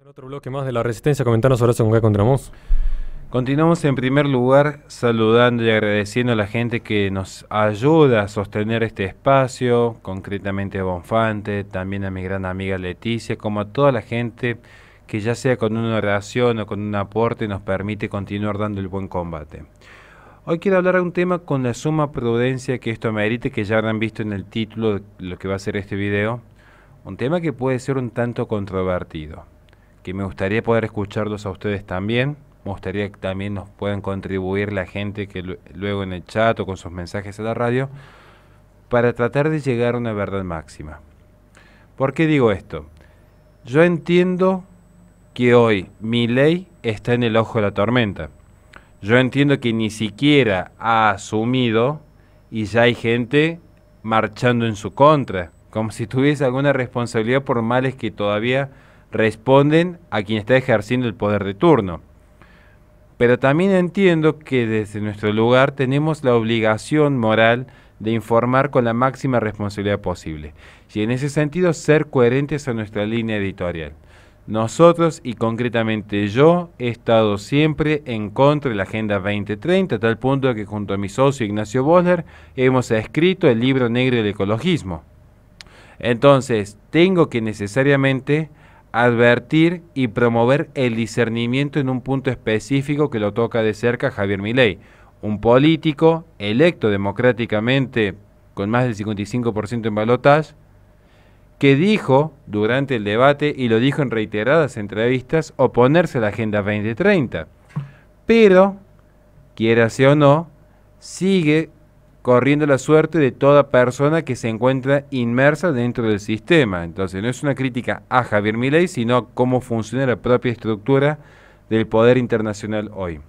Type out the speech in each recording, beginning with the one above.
en otro bloque más de la Resistencia. comentarnos ahora con qué encontramos. Continuamos en primer lugar saludando y agradeciendo a la gente que nos ayuda a sostener este espacio, concretamente a Bonfante, también a mi gran amiga Leticia, como a toda la gente que ya sea con una oración o con un aporte nos permite continuar dando el buen combate. Hoy quiero hablar de un tema con la suma prudencia que esto merite, que ya habrán visto en el título de lo que va a ser este video, un tema que puede ser un tanto controvertido que me gustaría poder escucharlos a ustedes también. Me gustaría que también nos puedan contribuir la gente que luego en el chat o con sus mensajes a la radio para tratar de llegar a una verdad máxima. ¿Por qué digo esto? Yo entiendo que hoy mi ley está en el ojo de la tormenta. Yo entiendo que ni siquiera ha asumido y ya hay gente marchando en su contra, como si tuviese alguna responsabilidad por males que todavía responden a quien está ejerciendo el poder de turno. Pero también entiendo que desde nuestro lugar tenemos la obligación moral de informar con la máxima responsabilidad posible y en ese sentido ser coherentes a nuestra línea editorial. Nosotros y concretamente yo he estado siempre en contra de la Agenda 2030, a tal punto que junto a mi socio Ignacio Boller hemos escrito el libro negro del ecologismo. Entonces, tengo que necesariamente advertir y promover el discernimiento en un punto específico que lo toca de cerca Javier Milei, un político electo democráticamente con más del 55% en balotage, que dijo durante el debate y lo dijo en reiteradas entrevistas oponerse a la Agenda 2030. Pero, quiera sea o no, sigue corriendo la suerte de toda persona que se encuentra inmersa dentro del sistema. Entonces, no es una crítica a Javier Milei, sino cómo funciona la propia estructura del poder internacional hoy.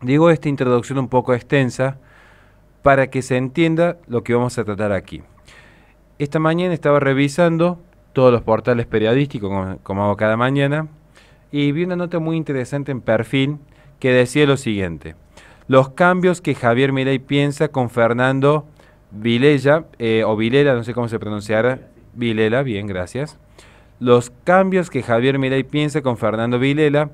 Digo esta introducción un poco extensa para que se entienda lo que vamos a tratar aquí. Esta mañana estaba revisando todos los portales periodísticos, como hago cada mañana, y vi una nota muy interesante en perfil que decía lo siguiente los cambios que Javier Milei piensa con Fernando Vilella, eh, o Vilela, no sé cómo se pronunciara, Vilela, bien, gracias. Los cambios que Javier Milei piensa con Fernando Vilela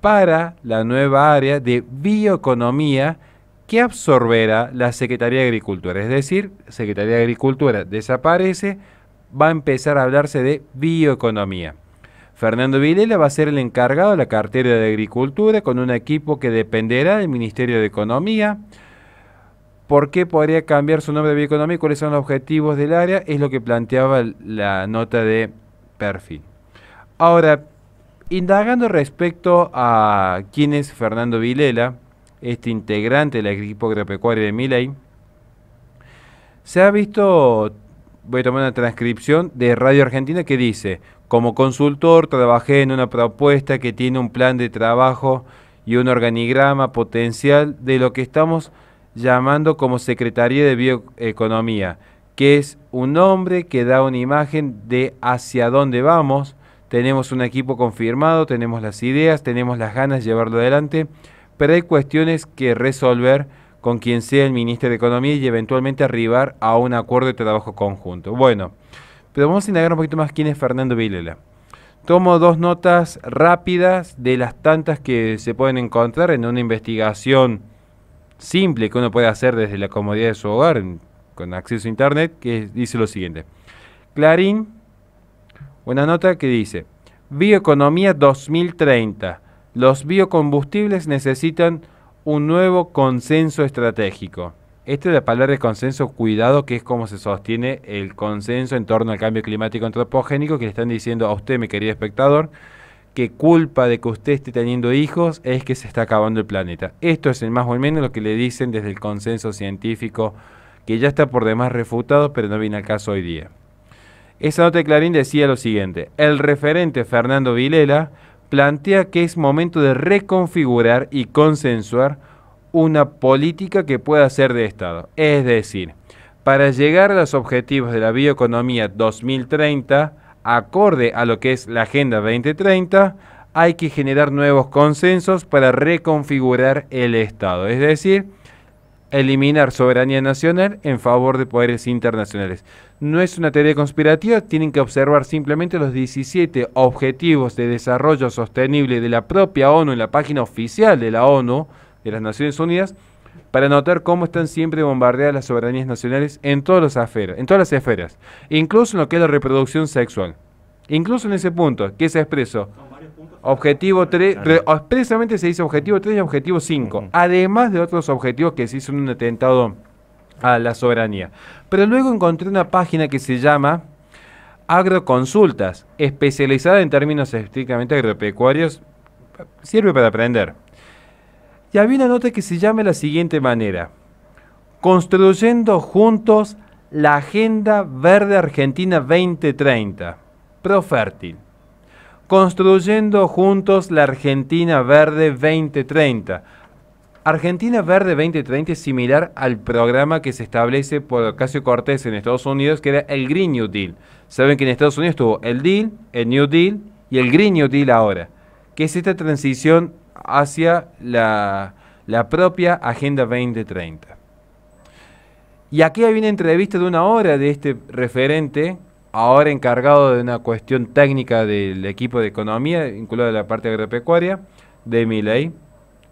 para la nueva área de bioeconomía que absorberá la Secretaría de Agricultura. Es decir, Secretaría de Agricultura desaparece, va a empezar a hablarse de bioeconomía. Fernando Vilela va a ser el encargado de la cartera de Agricultura con un equipo que dependerá del Ministerio de Economía. ¿Por qué podría cambiar su nombre de Bioeconomía y cuáles son los objetivos del área? Es lo que planteaba la nota de perfil. Ahora, indagando respecto a quién es Fernando Vilela, este integrante del equipo agropecuario de Miley, se ha visto, voy a tomar una transcripción de Radio Argentina que dice, como consultor trabajé en una propuesta que tiene un plan de trabajo y un organigrama potencial de lo que estamos llamando como Secretaría de Bioeconomía, que es un nombre que da una imagen de hacia dónde vamos. Tenemos un equipo confirmado, tenemos las ideas, tenemos las ganas de llevarlo adelante, pero hay cuestiones que resolver con quien sea el ministro de Economía y eventualmente arribar a un acuerdo de trabajo conjunto. Bueno. Pero vamos a indagar un poquito más quién es Fernando Vilela. Tomo dos notas rápidas de las tantas que se pueden encontrar en una investigación simple que uno puede hacer desde la comodidad de su hogar con acceso a internet, que dice lo siguiente. Clarín, una nota que dice, Bioeconomía 2030, los biocombustibles necesitan un nuevo consenso estratégico. Este de la palabra de consenso, cuidado, que es como se sostiene el consenso en torno al cambio climático antropogénico, que le están diciendo a usted, mi querido espectador, que culpa de que usted esté teniendo hijos es que se está acabando el planeta. Esto es el más o menos lo que le dicen desde el consenso científico, que ya está por demás refutado, pero no viene al caso hoy día. Esa nota de Clarín decía lo siguiente, el referente Fernando Vilela plantea que es momento de reconfigurar y consensuar una política que pueda ser de Estado. Es decir, para llegar a los objetivos de la bioeconomía 2030, acorde a lo que es la Agenda 2030, hay que generar nuevos consensos para reconfigurar el Estado, es decir, eliminar soberanía nacional en favor de poderes internacionales. No es una teoría conspirativa, tienen que observar simplemente los 17 objetivos de desarrollo sostenible de la propia ONU en la página oficial de la ONU, de las Naciones Unidas para notar cómo están siempre bombardeadas las soberanías nacionales en, en todas las esferas, incluso en lo que es la reproducción sexual. Incluso en ese punto, que se expresó? Objetivo 3, expresamente se dice objetivo 3 y objetivo 5, además de otros objetivos que se hizo en un atentado a la soberanía. Pero luego encontré una página que se llama Agroconsultas, especializada en términos estrictamente agropecuarios, sirve para aprender. Y había una nota que se llama de la siguiente manera. Construyendo juntos la Agenda Verde Argentina 2030. Profértil. Construyendo juntos la Argentina Verde 2030. Argentina Verde 2030 es similar al programa que se establece por Casio Cortés en Estados Unidos, que era el Green New Deal. Saben que en Estados Unidos tuvo el Deal, el New Deal y el Green New Deal ahora, que es esta transición hacia la, la propia Agenda 2030. Y aquí hay una entrevista de una hora de este referente, ahora encargado de una cuestión técnica del equipo de economía, vinculado a la parte agropecuaria, de Miley,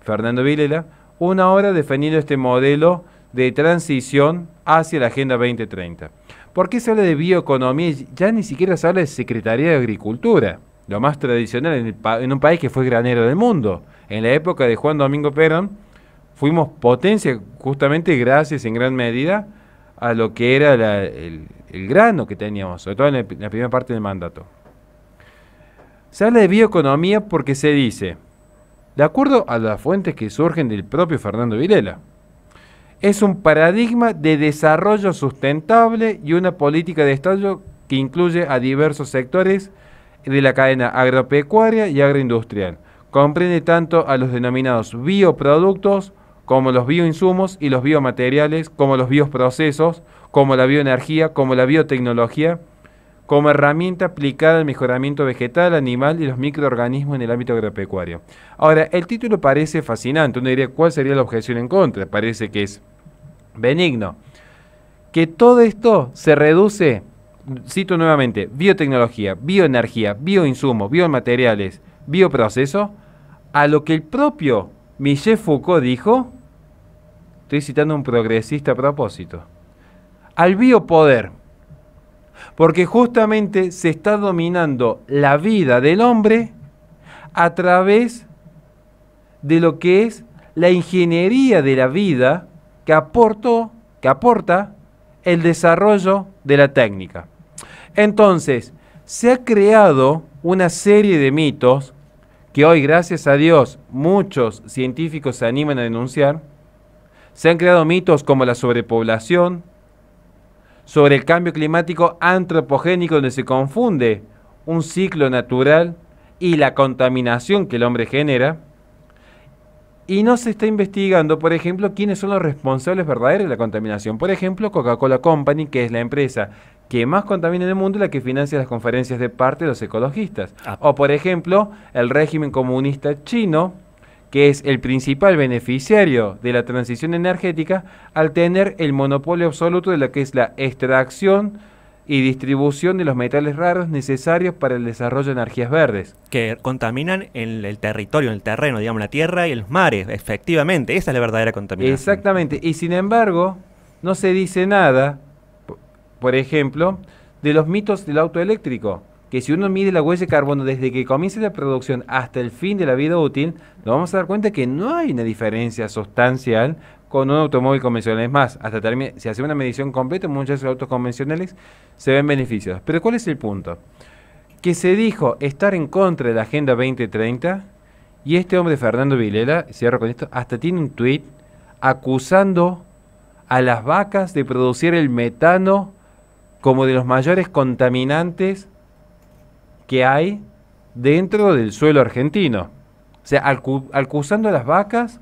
Fernando Vilela, una hora defendiendo este modelo de transición hacia la Agenda 2030. ¿Por qué se habla de bioeconomía? Ya ni siquiera se habla de Secretaría de Agricultura, lo más tradicional en un país que fue granero del mundo en la época de Juan Domingo Perón, fuimos potencia justamente gracias en gran medida a lo que era el, grano que teníamos, sobre todo en la, primera parte del mandato. Se habla de bioeconomía porque se dice, de acuerdo a las fuentes que surgen del propio Fernando Virela, es un paradigma de desarrollo sustentable y una política de Estado que incluye a diversos sectores de la cadena agropecuaria y agroindustrial, comprende tanto a los denominados bioproductos como los bioinsumos y los biomateriales, como los bioprocesos, como la bioenergía, como la biotecnología, como herramienta aplicada al mejoramiento vegetal, animal y los microorganismos en el ámbito agropecuario. Ahora, el título parece fascinante, uno diría cuál sería la objeción en contra, parece que es benigno. Que todo esto se reduce, cito nuevamente, biotecnología, bioenergía, bioinsumos, biomateriales, bioproceso, a lo que el propio Michel Foucault dijo, estoy citando un progresista a propósito, al biopoder, porque justamente se está dominando la vida del hombre a través de lo que es la ingeniería de la vida que, aportó, que aporta el desarrollo de la técnica. Entonces, se ha creado una serie de mitos que hoy, gracias a Dios, muchos científicos se animan a denunciar, se han creado mitos como la sobrepoblación, sobre el cambio climático antropogénico donde se confunde un ciclo natural y la contaminación que el hombre genera, y no se está investigando, por ejemplo, quiénes son los responsables verdaderos de la contaminación. Por ejemplo, Coca-Cola Company, que es la empresa que más contamina en el mundo y la que financia las conferencias de parte de los ecologistas. Ah. O, por ejemplo, el régimen comunista chino, que es el principal beneficiario de la transición energética, al tener el monopolio absoluto de lo que es la extracción y distribución de los metales raros necesarios para el desarrollo de energías verdes. Que contaminan el territorio, el terreno, digamos, la tierra y los mares, efectivamente. Esa es la verdadera contaminación. Exactamente. Y sin embargo, no se dice nada por ejemplo, de los mitos del auto eléctrico, que si uno mide la huella de carbono desde que comience la producción hasta el fin de la vida útil, nos vamos a dar cuenta que no hay una diferencia sustancial con un automóvil convencional. Es más, hasta si hace una medición completa, muchos autos convencionales se ven beneficios. Pero ¿cuál es el punto? Que se dijo estar en contra de la Agenda 2030 y este hombre, Fernando Vilela, cierro con esto, hasta tiene un tuit acusando a las vacas de producir el metano como de los mayores contaminantes que hay dentro del suelo argentino. O sea, acusando a las vacas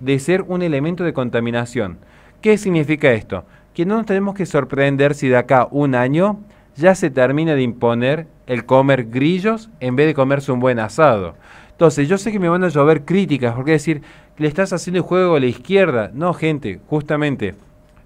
de ser un elemento de contaminación. ¿Qué significa esto? Que no nos tenemos que sorprender si de acá un año ya se termina de imponer el comer grillos en vez de comerse un buen asado. Entonces, yo sé que me van a llover críticas, porque decir, le estás haciendo el juego a la izquierda. No, gente, justamente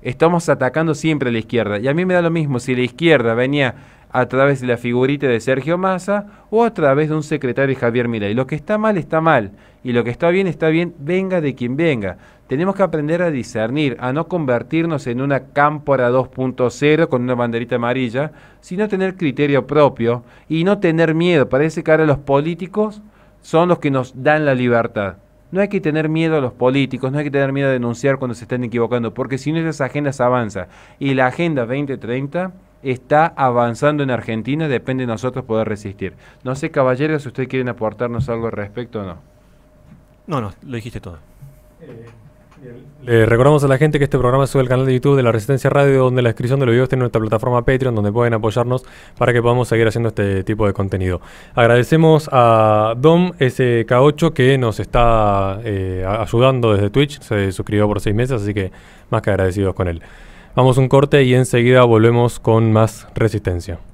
estamos atacando siempre a la izquierda. Y a mí me da lo mismo si la izquierda venía a través de la figurita de Sergio Massa o a través de un secretario de Javier Milei. Lo que está mal está mal y lo que está bien está bien, venga de quien venga. Tenemos que aprender a discernir, a no convertirnos en una cámpora 2.0 con una banderita amarilla, sino tener criterio propio y no tener miedo. Parece que ahora los políticos son los que nos dan la libertad. No hay que tener miedo a los políticos, no hay que tener miedo a denunciar cuando se están equivocando, porque si no esas agendas avanzan. Y la Agenda 2030 está avanzando en Argentina, depende de nosotros poder resistir. No sé, caballeros, si ustedes quieren aportarnos algo al respecto o no. No, no, lo dijiste todo. Eh, le recordamos a la gente que este programa sube al canal de YouTube de la Resistencia Radio, donde la descripción de los videos tiene nuestra plataforma Patreon, donde pueden apoyarnos para que podamos seguir haciendo este tipo de contenido. Agradecemos a Dom SK8 que nos está eh, ayudando desde Twitch, se suscribió por seis meses, así que más que agradecidos con él. Vamos un corte y enseguida volvemos con más resistencia.